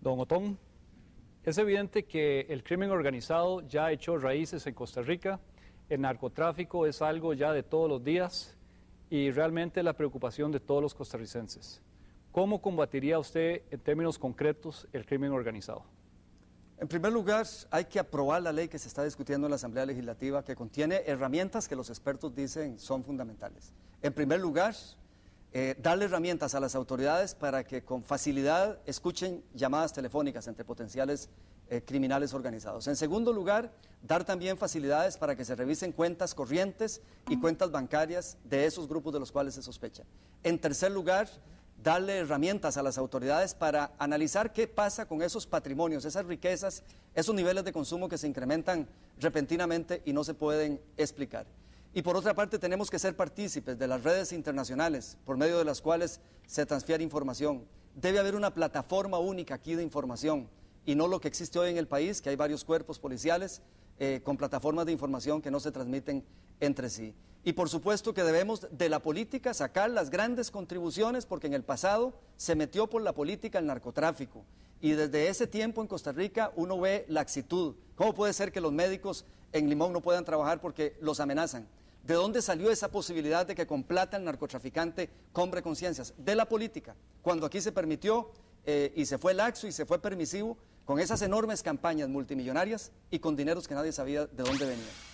Don Otón, es evidente que el crimen organizado ya ha hecho raíces en Costa Rica, el narcotráfico es algo ya de todos los días y realmente la preocupación de todos los costarricenses. ¿Cómo combatiría usted en términos concretos el crimen organizado? En primer lugar, hay que aprobar la ley que se está discutiendo en la Asamblea Legislativa que contiene herramientas que los expertos dicen son fundamentales. En primer lugar, eh, darle herramientas a las autoridades para que con facilidad escuchen llamadas telefónicas entre potenciales eh, criminales organizados. En segundo lugar, dar también facilidades para que se revisen cuentas corrientes y cuentas bancarias de esos grupos de los cuales se sospecha. En tercer lugar, darle herramientas a las autoridades para analizar qué pasa con esos patrimonios, esas riquezas, esos niveles de consumo que se incrementan repentinamente y no se pueden explicar. Y por otra parte, tenemos que ser partícipes de las redes internacionales por medio de las cuales se transfiere información. Debe haber una plataforma única aquí de información y no lo que existe hoy en el país, que hay varios cuerpos policiales eh, con plataformas de información que no se transmiten entre sí. Y por supuesto que debemos de la política sacar las grandes contribuciones porque en el pasado se metió por la política el narcotráfico y desde ese tiempo en Costa Rica uno ve la actitud ¿Cómo puede ser que los médicos en Limón no puedan trabajar porque los amenazan? ¿De dónde salió esa posibilidad de que con plata el narcotraficante compre conciencias? De la política, cuando aquí se permitió eh, y se fue laxo y se fue permisivo con esas enormes campañas multimillonarias y con dineros que nadie sabía de dónde venían.